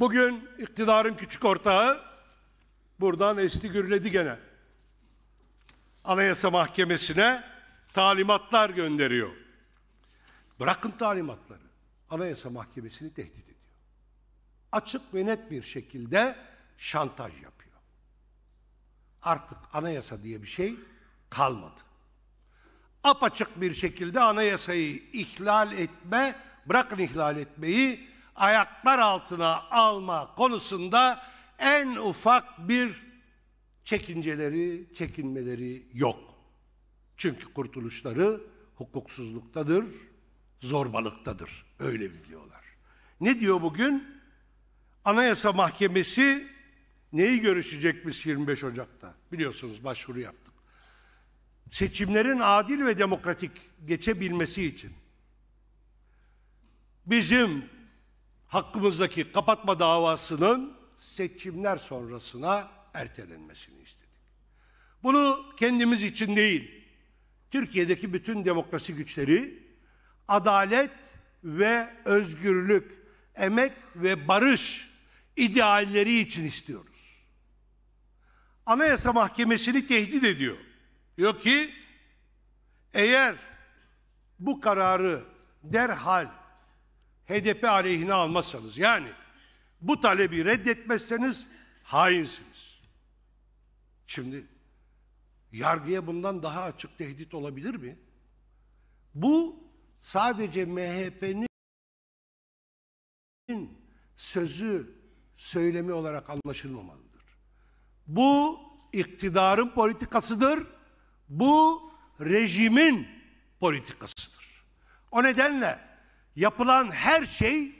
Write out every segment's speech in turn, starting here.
Bugün iktidarın küçük ortağı buradan esti gürledi gene. Anayasa Mahkemesi'ne talimatlar gönderiyor. Bırakın talimatları. Anayasa Mahkemesi'ni tehdit ediyor. Açık ve net bir şekilde şantaj yapıyor. Artık anayasa diye bir şey kalmadı. Apaçık bir şekilde anayasayı ihlal etme, bırakın ihlal etmeyi ayaklar altına alma konusunda en ufak bir çekinceleri, çekinmeleri yok. Çünkü kurtuluşları hukuksuzluktadır, zorbalıktadır. Öyle biliyorlar. Ne diyor bugün? Anayasa Mahkemesi neyi görüşecekmiş 25 Ocak'ta? Biliyorsunuz başvuru yaptık. Seçimlerin adil ve demokratik geçebilmesi için bizim hakkımızdaki kapatma davasının seçimler sonrasına ertelenmesini istedik. Bunu kendimiz için değil, Türkiye'deki bütün demokrasi güçleri adalet ve özgürlük, emek ve barış idealleri için istiyoruz. Anayasa Mahkemesi'ni tehdit ediyor. Diyor ki eğer bu kararı derhal HDP aleyhine almazsanız yani bu talebi reddetmezseniz hainsiniz. Şimdi yargıya bundan daha açık tehdit olabilir mi? Bu sadece MHP'nin sözü, söylemi olarak anlaşılmamalıdır. Bu iktidarın politikasıdır. Bu rejimin politikasıdır. O nedenle yapılan her şey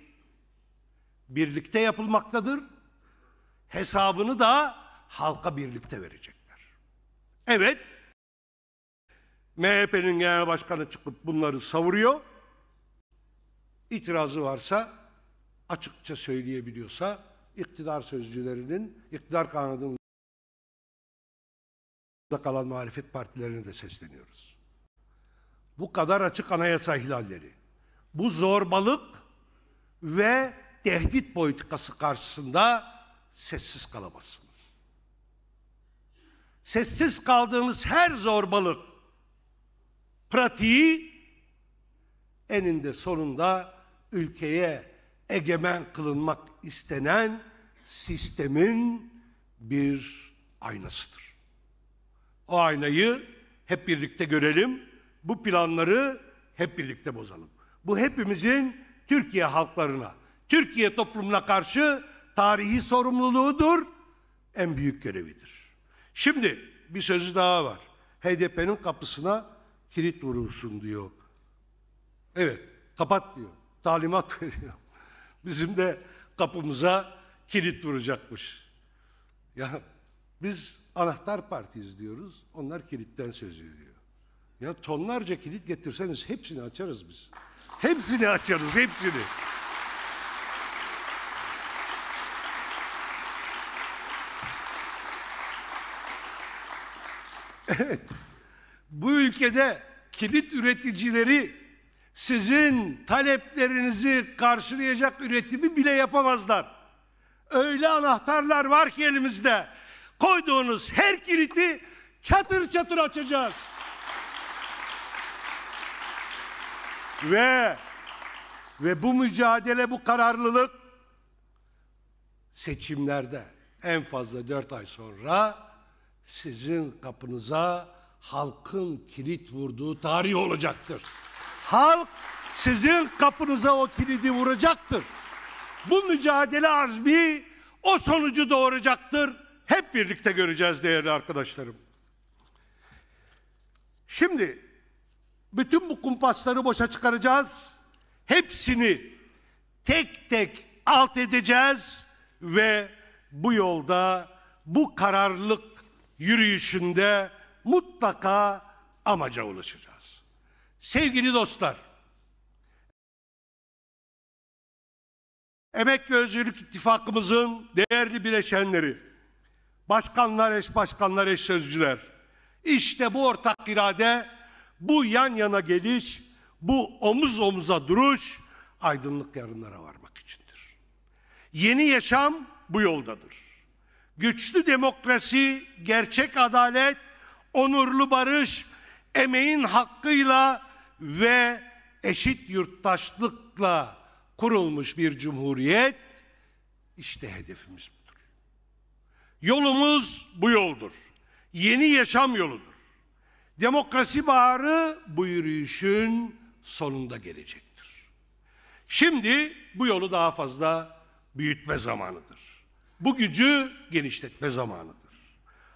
birlikte yapılmaktadır. Hesabını da halka birlikte verecekler. Evet, MHP'nin genel başkanı çıkıp bunları savuruyor. İtirazı varsa, açıkça söyleyebiliyorsa, iktidar sözcülerinin, iktidar kanadının kalan muhalefet partilerine de sesleniyoruz. Bu kadar açık anayasa ihlalleri, bu zorbalık ve tehdit politikası karşısında sessiz kalamazsınız. Sessiz kaldığınız her zorbalık pratiği eninde sonunda ülkeye egemen kılınmak istenen sistemin bir aynasıdır. O aynayı hep birlikte görelim, bu planları hep birlikte bozalım. Bu hepimizin Türkiye halklarına, Türkiye toplumuna karşı tarihi sorumluluğudur, en büyük görevidir. Şimdi bir sözü daha var. HDP'nin kapısına kilit vurulsun diyor. Evet, kapat diyor. Talimat veriyor. Bizim de kapımıza kilit vuracakmış. Ya biz anahtar partiyiz diyoruz. Onlar kilitten söz ediyor. Ya tonlarca kilit getirseniz hepsini açarız biz. Hepsini açarız, hepsini. Evet. Bu ülkede kilit üreticileri sizin taleplerinizi karşılayacak üretimi bile yapamazlar. Öyle anahtarlar var ki elimizde. Koyduğunuz her kiliti çatır çatır açacağız. ve ve bu mücadele, bu kararlılık seçimlerde en fazla dört ay sonra sizin kapınıza halkın kilit vurduğu tarih olacaktır. Halk sizin kapınıza o kilidi vuracaktır. Bu mücadele azmi o sonucu doğuracaktır. Hep birlikte göreceğiz değerli arkadaşlarım. Şimdi bütün bu kumpasları boşa çıkaracağız. Hepsini tek tek alt edeceğiz ve bu yolda bu kararlılık yürüyüşünde mutlaka amaca ulaşacağız. Sevgili dostlar, Emek ve Özgürlük İttifakımızın değerli bileşenleri, başkanlar, eş başkanlar, eş sözcüler, işte bu ortak irade bu yan yana geliş, bu omuz omuza duruş aydınlık yarınlara varmak içindir. Yeni yaşam bu yoldadır. Güçlü demokrasi, gerçek adalet, onurlu barış, emeğin hakkıyla ve eşit yurttaşlıkla kurulmuş bir cumhuriyet işte hedefimiz budur. Yolumuz bu yoldur. Yeni yaşam yoludur. Demokrasi bağrı bu yürüyüşün sonunda gelecektir. Şimdi bu yolu daha fazla büyütme zamanıdır. Bu gücü genişletme zamanıdır.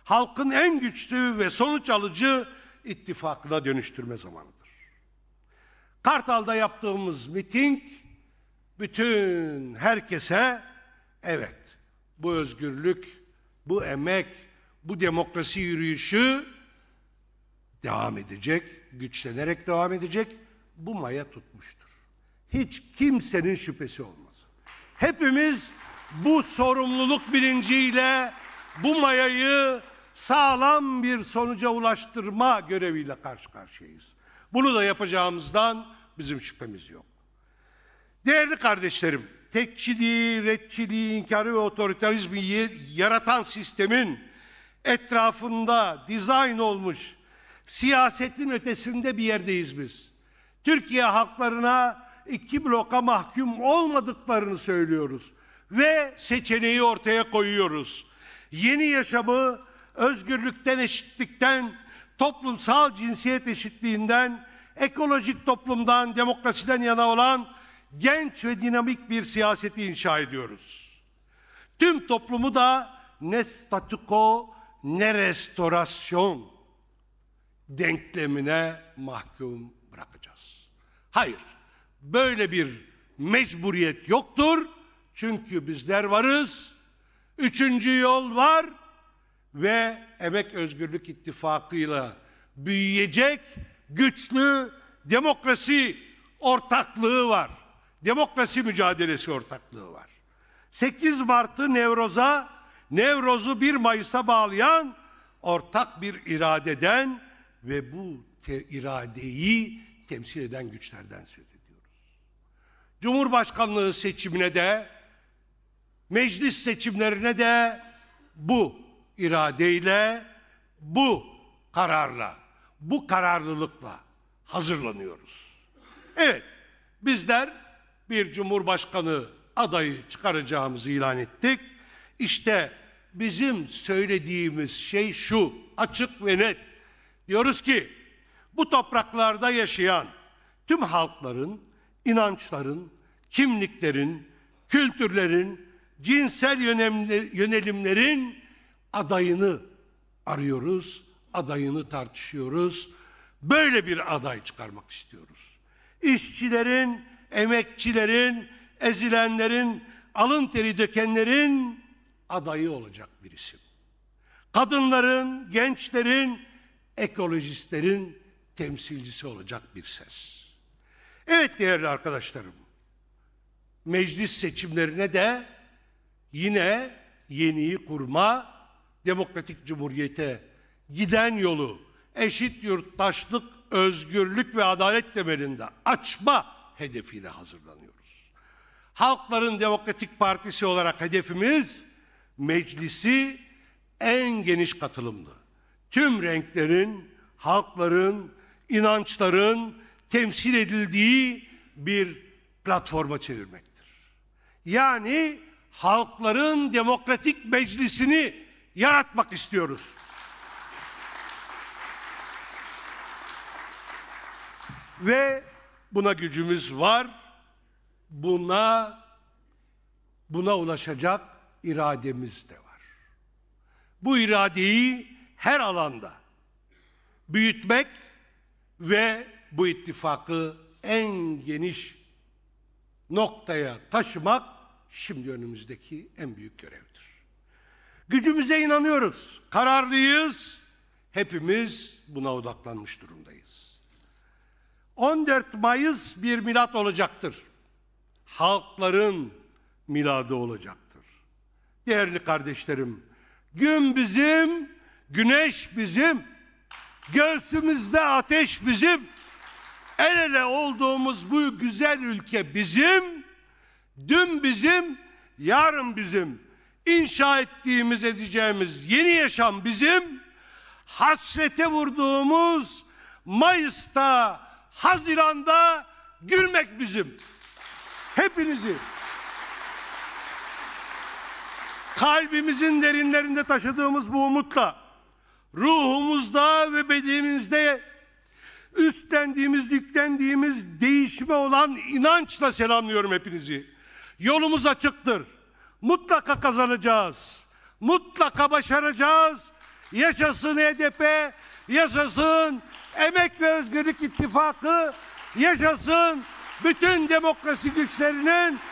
Halkın en güçlü ve sonuç alıcı ittifakına dönüştürme zamanıdır. Kartal'da yaptığımız miting bütün herkese evet bu özgürlük, bu emek, bu demokrasi yürüyüşü devam edecek, güçlenerek devam edecek. Bu maya tutmuştur. Hiç kimsenin şüphesi olmasın. Hepimiz bu sorumluluk bilinciyle bu mayayı sağlam bir sonuca ulaştırma göreviyle karşı karşıyayız. Bunu da yapacağımızdan bizim şüphemiz yok. Değerli kardeşlerim, tekçiliği, retçiliği, inkarı ve otoriterizmi yaratan sistemin etrafında dizayn olmuş Siyasetin ötesinde bir yerdeyiz biz. Türkiye halklarına iki bloka mahkum olmadıklarını söylüyoruz ve seçeneği ortaya koyuyoruz. Yeni yaşamı özgürlükten, eşitlikten, toplumsal cinsiyet eşitliğinden, ekolojik toplumdan, demokrasiden yana olan genç ve dinamik bir siyaseti inşa ediyoruz. Tüm toplumu da ne statüko ne restorasyon denklemine mahkum bırakacağız. Hayır, böyle bir mecburiyet yoktur. Çünkü bizler varız, üçüncü yol var ve Emek Özgürlük İttifakı'yla büyüyecek güçlü demokrasi ortaklığı var. Demokrasi mücadelesi ortaklığı var. 8 Mart'ı Nevroz'a, Nevroz'u 1 Mayıs'a bağlayan ortak bir iradeden ve bu te iradeyi temsil eden güçlerden söz ediyoruz. Cumhurbaşkanlığı seçimine de meclis seçimlerine de bu iradeyle bu kararla bu kararlılıkla hazırlanıyoruz. Evet, bizler bir cumhurbaşkanı adayı çıkaracağımızı ilan ettik. İşte bizim söylediğimiz şey şu, açık ve net. Diyoruz ki bu topraklarda yaşayan tüm halkların, inançların, kimliklerin, kültürlerin, cinsel yönelimlerin adayını arıyoruz, adayını tartışıyoruz. Böyle bir aday çıkarmak istiyoruz. İşçilerin, emekçilerin, ezilenlerin, alın teri dökenlerin adayı olacak bir isim. Kadınların, gençlerin, ekolojistlerin temsilcisi olacak bir ses. Evet değerli arkadaşlarım, meclis seçimlerine de yine yeniyi kurma, demokratik cumhuriyete giden yolu eşit yurttaşlık, özgürlük ve adalet temelinde açma hedefiyle hazırlanıyoruz. Halkların Demokratik Partisi olarak hedefimiz meclisi en geniş katılımlı, tüm renklerin, halkların, inançların temsil edildiği bir platforma çevirmektir. Yani halkların demokratik meclisini yaratmak istiyoruz. Ve buna gücümüz var. Buna buna ulaşacak irademiz de var. Bu iradeyi her alanda büyütmek ve bu ittifakı en geniş noktaya taşımak şimdi önümüzdeki en büyük görevdir. Gücümüze inanıyoruz, kararlıyız. Hepimiz buna odaklanmış durumdayız. 14 Mayıs bir milat olacaktır. Halkların miladı olacaktır. Değerli kardeşlerim, gün bizim Güneş bizim, göğsümüzde ateş bizim, el ele olduğumuz bu güzel ülke bizim, dün bizim, yarın bizim. inşa ettiğimiz, edeceğimiz yeni yaşam bizim, hasrete vurduğumuz Mayıs'ta, Haziran'da gülmek bizim. Hepinizi kalbimizin derinlerinde taşıdığımız bu umutla ruhumuzda ve bedenimizde üstlendiğimiz, yüklendiğimiz değişme olan inançla selamlıyorum hepinizi. Yolumuz açıktır. Mutlaka kazanacağız. Mutlaka başaracağız. Yaşasın HDP, yaşasın Emek ve Özgürlük İttifakı, yaşasın bütün demokrasi güçlerinin